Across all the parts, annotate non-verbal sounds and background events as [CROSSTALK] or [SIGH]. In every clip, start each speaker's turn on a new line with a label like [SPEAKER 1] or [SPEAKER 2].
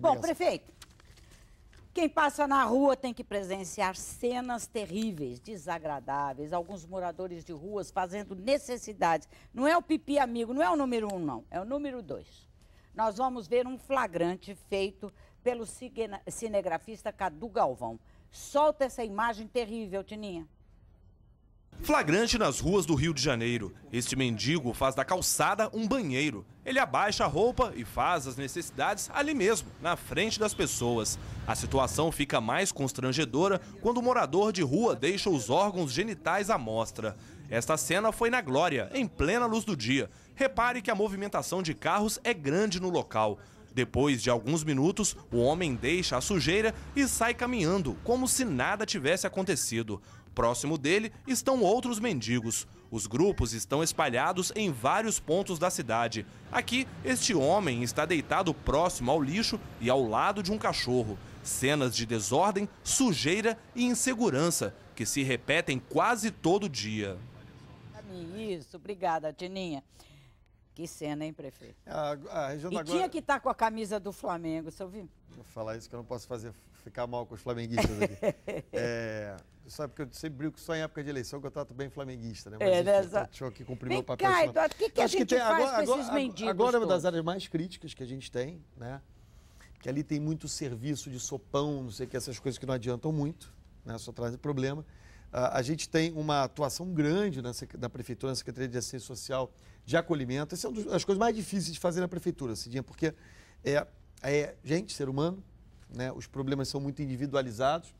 [SPEAKER 1] Bom,
[SPEAKER 2] prefeito, quem passa na rua tem que presenciar cenas terríveis, desagradáveis, alguns moradores de ruas fazendo necessidades. Não é o pipi amigo, não é o número um, não, é o número dois. Nós vamos ver um flagrante feito pelo cinegrafista Cadu Galvão. Solta essa imagem terrível, Tininha.
[SPEAKER 1] Flagrante nas ruas do Rio de Janeiro. Este mendigo faz da calçada um banheiro. Ele abaixa a roupa e faz as necessidades ali mesmo, na frente das pessoas. A situação fica mais constrangedora quando o morador de rua deixa os órgãos genitais à mostra. Esta cena foi na Glória, em plena luz do dia. Repare que a movimentação de carros é grande no local. Depois de alguns minutos, o homem deixa a sujeira e sai caminhando, como se nada tivesse acontecido. Próximo dele estão outros mendigos. Os grupos estão espalhados em vários pontos da cidade. Aqui, este homem está deitado próximo ao lixo e ao lado de um cachorro. Cenas de desordem, sujeira e insegurança que se repetem quase todo dia.
[SPEAKER 2] Isso, obrigada, Tininha. Que cena, hein, prefeito? A,
[SPEAKER 1] ah, a ah, e Guarda... tinha que
[SPEAKER 2] estar tá com a camisa do Flamengo,
[SPEAKER 1] você ouviu? Vou falar isso que eu não posso fazer, ficar mal com os flamenguistas aqui. [LAUGHS] é, sabe que eu sempre brinco só em época de eleição que eu trato bem flamenguista, né? Mas é, né? Exa... Deixa eu aqui cumprir meu papel. Cai, Eduardo, o que, que a gente que tem, faz agora, com esses mendigos Agora é uma das áreas mais críticas que a gente tem, né? Que ali tem muito serviço de sopão, não sei o que, essas coisas que não adiantam muito, né? Só trazem problema. a gente tem uma atuação grande na, Prefeitura, na Secretaria de Assistência Social de Acolhimento. Essa é uma das coisas mais difíceis de fazer na Prefeitura, Cidinha, porque é, é gente, ser humano, né? os problemas são muito individualizados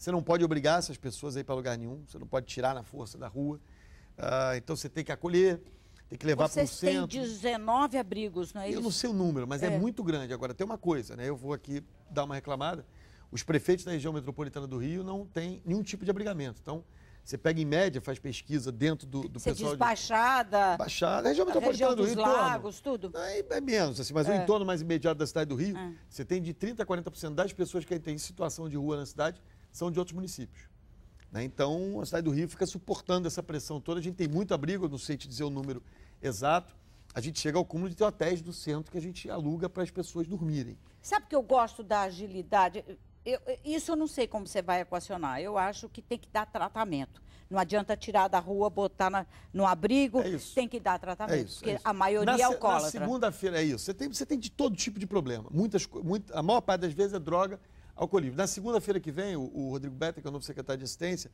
[SPEAKER 1] você não pode obrigar essas pessoas a ir para lugar nenhum, você não pode tirar na força da rua. Ah, então você tem que acolher, tem que levar para o centro. Vocês têm
[SPEAKER 2] 19 abrigos, não é eu isso? Eu não sei
[SPEAKER 1] o número, mas é. é. muito grande. Agora, tem uma coisa, né? Eu vou aqui dar uma reclamada. Os prefeitos da região metropolitana do Rio não têm nenhum tipo de abrigamento. Então, você pega em média, faz pesquisa dentro do, do Você pessoal. Diz
[SPEAKER 2] Baixada. De... Baixada, região metropolitana região do Rio. Lagos, tudo. É, é, menos, assim, mas é. o entorno
[SPEAKER 1] mais imediato da cidade do Rio, é. você tem de 30% a 40% das pessoas que têm situação de rua na cidade são de outros municípios. Né? Então, a cidade do Rio fica suportando essa pressão toda. A gente tem muito abrigo, eu não sei te dizer o número exato. A gente chega ao cúmulo de ter hotéis do centro que a gente aluga para as pessoas dormirem. Sabe
[SPEAKER 2] que eu gosto da agilidade? Eu, isso eu não sei como você vai equacionar. Eu acho que tem que dar tratamento. Não adianta tirar da rua, botar na, no abrigo, é tem que dar tratamento. É isso, porque é a maioria na, é alcoólatra. Na
[SPEAKER 1] segunda-feira é isso. Você tem, você tem de todo tipo de problema. Muitas, muito, a maior parte das vezes é droga alcoolismo. Na segunda-feira que vem, o, o Rodrigo Beta, que é o novo secretário de assistência,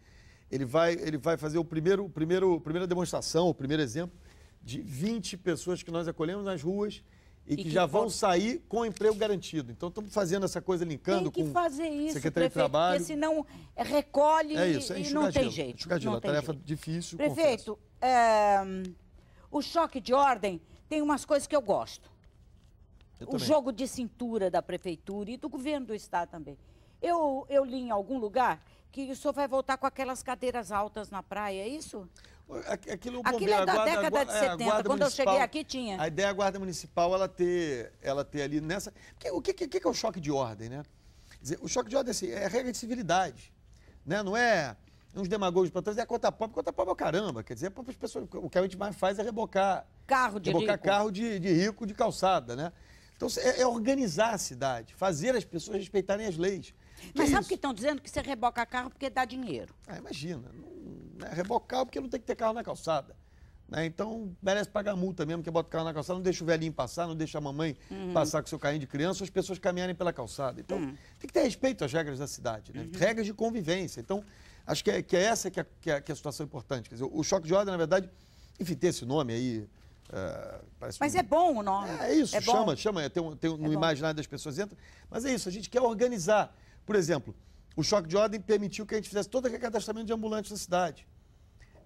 [SPEAKER 1] ele vai, ele vai fazer o primeiro, primeiro, primeira demonstração, o primeiro exemplo de 20 pessoas que nós acolhemos nas ruas e, e que, que, já vão sair com emprego garantido. Então estamos fazendo essa coisa linkando com fazer isso, Secretaria prefeito, de Trabalho. Porque
[SPEAKER 2] senão é, recolhe é isso, é e não tem é jeito. Enxugar gelo, tem tarefa jeito.
[SPEAKER 1] difícil. Prefeito,
[SPEAKER 2] é, o choque de ordem tem umas coisas que eu gosto. Eu o também. jogo de cintura da prefeitura e do governo do estado também. Eu, eu li em algum lugar que o senhor vai voltar com aquelas cadeiras altas na praia, é isso?
[SPEAKER 1] Aquilo, Aquilo é da guarda, década de 70, é, quando eu cheguei aqui tinha. A ideia é a guarda municipal ela ter, ela ter ali nessa... Porque, o que, que, que, é o choque de ordem, né? Dizer, o choque de ordem é assim, é regra de civilidade, né? Não é uns demagogos para trás, é a conta pobre, conta pobre é o caramba. Quer dizer, é para pessoas, o que a gente mais faz é rebocar. Carro de rebocar rico. carro de, de rico de calçada, né? Então, é, é organizar a cidade, fazer as pessoas respeitarem as leis.
[SPEAKER 2] Mas sabe o que estão dizendo? Que você reboca carro porque dá dinheiro.
[SPEAKER 1] Ah, imagina. Não, né, rebocar porque não tem que ter carro na calçada. Né? Então, merece pagar multa mesmo, que bota o carro na calçada, não deixa o velhinho passar, não deixa a mamãe uhum. passar com seu carrinho de criança, as pessoas caminharem pela calçada. Então, uhum. tem que ter respeito às regras da cidade, né? uhum. regras de convivência. Então, acho que é, que é essa que é, que é, que é a situação importante. Quer dizer, o choque de ordem, na verdade, enfim, tem esse nome aí, é, mas um... é
[SPEAKER 2] bom o nome. É, é isso, é chama, bom.
[SPEAKER 1] chama. É, tem, um, tem um, é no imaginário das pessoas entram. Mas é isso, a gente quer organizar. Por exemplo, o choque de ordem permitiu que a gente fizesse todo aquele cadastramento de ambulantes na cidade.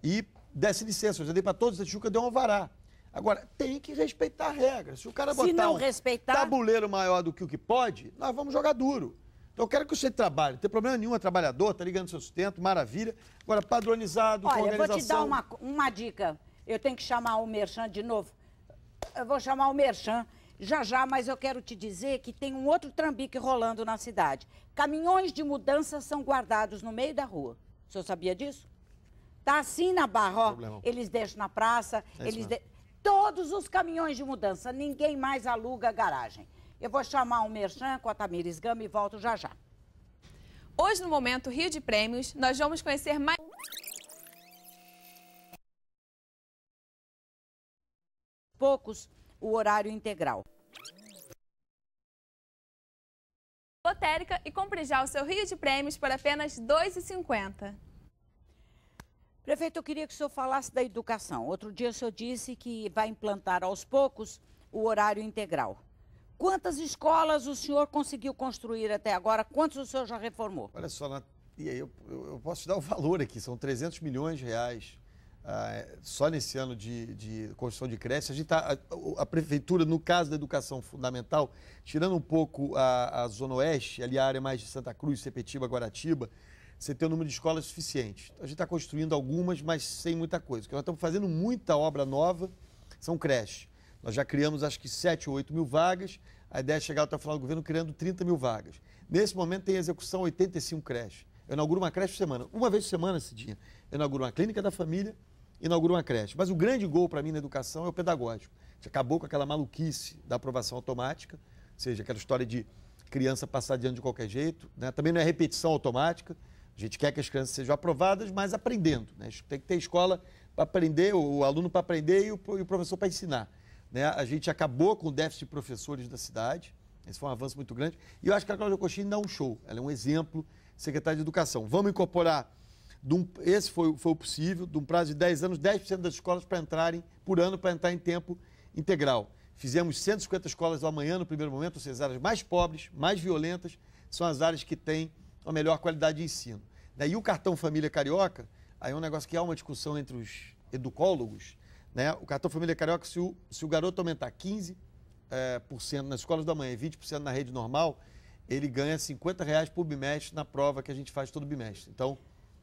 [SPEAKER 1] E desse licença, eu já dei para todos, a Tijuca deu um alvará. Agora, tem que respeitar a regra. Se o cara botar um respeitar... tabuleiro maior do que o que pode, nós vamos jogar duro. Então, eu quero que você trabalhe. Não tem problema nenhum, é trabalhador, está ligando seu sustento, maravilha. Agora, padronizado, Olha, com organização... Olha, vou
[SPEAKER 2] te dar uma, uma dica. Eu tenho que chamar o Merchan de novo. Eu vou chamar o Merchan já já, mas eu quero te dizer que tem um outro trambique rolando na cidade. Caminhões de mudança são guardados no meio da rua. O senhor sabia disso? Tá assim na barra, ó. Eles deixam na praça, é eles de... todos os caminhões de mudança, ninguém mais aluga a garagem. Eu vou chamar o Merchan com a Tamires Gama e volto já já. Hoje, no Momento Rio de Prêmios, nós vamos conhecer mais... poucos o horário integral.
[SPEAKER 1] Lotérica e compre já o seu Rio de Prêmios por apenas R$ 2,50.
[SPEAKER 2] Prefeito, eu queria que o senhor falasse da educação. Outro dia o senhor disse que vai implantar aos poucos o horário integral. Quantas escolas o senhor conseguiu construir até agora? Quantos o senhor já reformou?
[SPEAKER 1] Olha só, e aí eu, eu, posso te dar o valor aqui, são 300 milhões de reais ah, é, só nesse ano de, de construção de creches a, gente tá, a, a, prefeitura, no caso da educação fundamental, tirando um pouco a, a Zona Oeste, ali a área mais de Santa Cruz, Sepetiba, Guaratiba, você tem um número de escolas suficiente. Então, a gente está construindo algumas, mas sem muita coisa. Porque nós estamos fazendo muita obra nova, são creches. Nós já criamos acho que 7 ou 8 mil vagas, a ideia é chegar até o final do governo criando 30 mil vagas. Nesse momento tem execução 85 creches. Eu inauguro uma creche por semana. Uma vez por semana, Cidinha, eu inauguro uma clínica da família inaugura uma creche. Mas o grande gol para mim na educação é o pedagógico. A gente acabou com aquela maluquice da aprovação automática, ou seja, aquela história de criança passar de ano de qualquer jeito. Né? Também não é repetição automática. A gente quer que as crianças sejam aprovadas, mas aprendendo. Né? Tem que ter escola para aprender, o aluno para aprender e o, professor para ensinar. Né? A gente acabou com o déficit de professores da cidade. Esse foi um avanço muito grande. E eu acho que a Cláudia Cochini dá um show. Ela é um exemplo, secretária de Educação. Vamos incorporar um, esse foi, foi o possível, de um prazo de 10 anos, 10% das escolas para entrarem por ano para entrar em tempo integral. Fizemos 150 escolas do amanhã no primeiro momento, ou seja, as áreas mais pobres, mais violentas, são as áreas que têm a melhor qualidade de ensino. Daí o cartão Família Carioca, aí é um negócio que há uma discussão entre os educólogos, né? O cartão Família Carioca, se o, se o garoto aumentar 15% é, eh, por cento nas escolas da manhã e 20% na rede normal, ele ganha 50 reais por bimestre na prova que a gente faz todo bimestre. Então,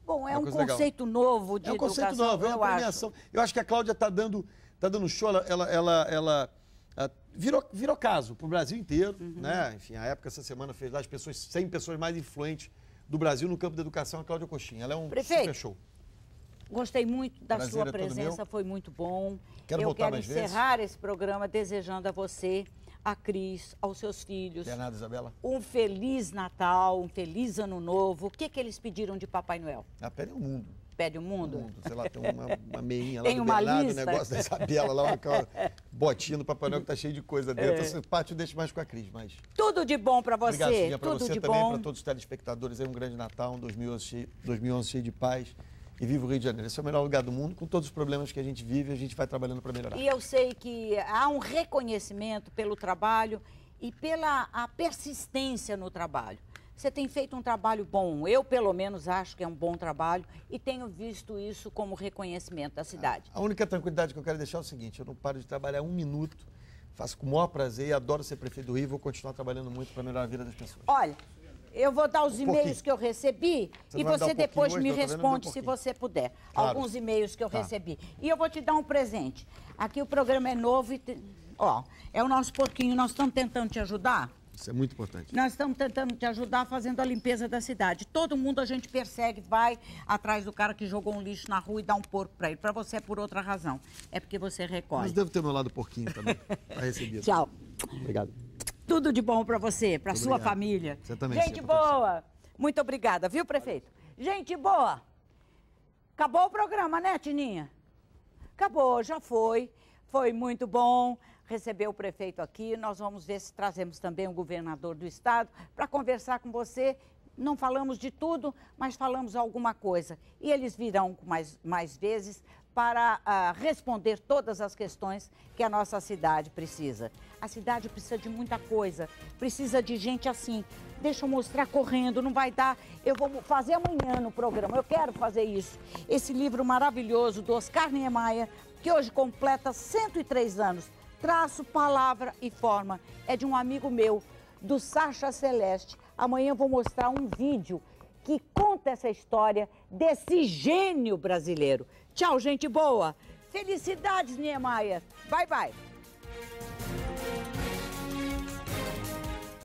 [SPEAKER 2] Bom, é um conceito legal. novo de é um educação. É um conceito novo, é uma eu premiação. Acho.
[SPEAKER 1] Eu acho que a Cláudia está dando, tá dando show, ela, ela, ela, ela ah, virou, virou caso para o Brasil inteiro, uhum. né? Enfim, a época, essa semana, fez lá as pessoas, 100 pessoas mais influentes do Brasil no campo da educação, a Cláudia Coxinha. Ela é um Prefeito. super show.
[SPEAKER 2] Gostei muito da Prazer sua é presença, foi muito bom. Quero eu quero encerrar vezes. esse programa desejando a você a Cris, aos seus filhos. Bernardo Isabela. Um feliz Natal, um feliz Ano Novo. O que, que eles pediram de Papai Noel?
[SPEAKER 1] Ah, pedem o mundo.
[SPEAKER 2] Pede o mundo? O mundo. Sei lá, tem uma, uma meinha lá tem do uma Bernardo, lista. negócio da Isabela lá, uma
[SPEAKER 1] botinha do Papai Noel que tá cheio de coisa é. dentro. É. Essa parte eu deixo mais com a Cris, mas... Tudo de bom para você. Obrigado, Cidinha, pra Tudo você de também, bom. para todos os telespectadores. Aí um grande Natal, um 2011 cheio, 2011 cheio de paz e vivo o Rio de Janeiro. Esse é o melhor lugar do mundo, com todos os problemas que a gente vive, a gente vai trabalhando para melhorar. E
[SPEAKER 2] eu sei que há um reconhecimento pelo trabalho e pela a persistência no trabalho. Você tem feito um trabalho bom, eu pelo menos acho que é um bom trabalho e tenho visto isso como reconhecimento da cidade.
[SPEAKER 1] A única tranquilidade que eu quero deixar é o seguinte: eu não paro de trabalhar um minuto, faço com o maior prazer e adoro ser prefeito do Rio e vou continuar trabalhando muito para melhorar a vida das pessoas.
[SPEAKER 2] Olha, eu vou dar os um e-mails que eu recebi você e você um depois hoje, me responde se você puder. Claro. Alguns e-mails que eu tá. recebi. E eu vou te dar um presente. Aqui o programa é novo e. Te... Ó, é o nosso porquinho. Nós estamos tentando te ajudar.
[SPEAKER 1] Isso é muito importante. Nós
[SPEAKER 2] estamos tentando te ajudar fazendo a limpeza da cidade. Todo mundo a gente persegue, vai atrás do cara que jogou um lixo na rua e dá um porco para ele. Para você é por outra razão. É porque você recolhe. Mas deve
[SPEAKER 1] ter meu lado porquinho também. Tá recebido. [LAUGHS] Tchau. Obrigado. Tudo de bom
[SPEAKER 2] para você, para sua obrigado. família. Você também. Gente boa. Muito obrigada, viu, prefeito? Gente boa. Acabou o programa, né, Tininha? Acabou, já foi. Foi muito bom receber o prefeito aqui. Nós vamos ver se trazemos também o governador do estado para conversar com você. Não falamos de tudo, mas falamos alguma coisa. E eles virão mais, mais vezes para ah, responder todas as questões que a nossa cidade precisa. A cidade precisa de muita coisa, precisa de gente assim. Deixa eu mostrar correndo, não vai dar. Eu vou fazer amanhã no programa, eu quero fazer isso. Esse livro maravilhoso do Oscar Niemeyer, que hoje completa 103 anos, traço, palavra e forma, é de um amigo meu, do Sacha Celeste. Amanhã eu vou mostrar um vídeo que conta essa história desse gênio brasileiro. Tchau, gente boa. Felicidades, Niemeyer. Bye, bye.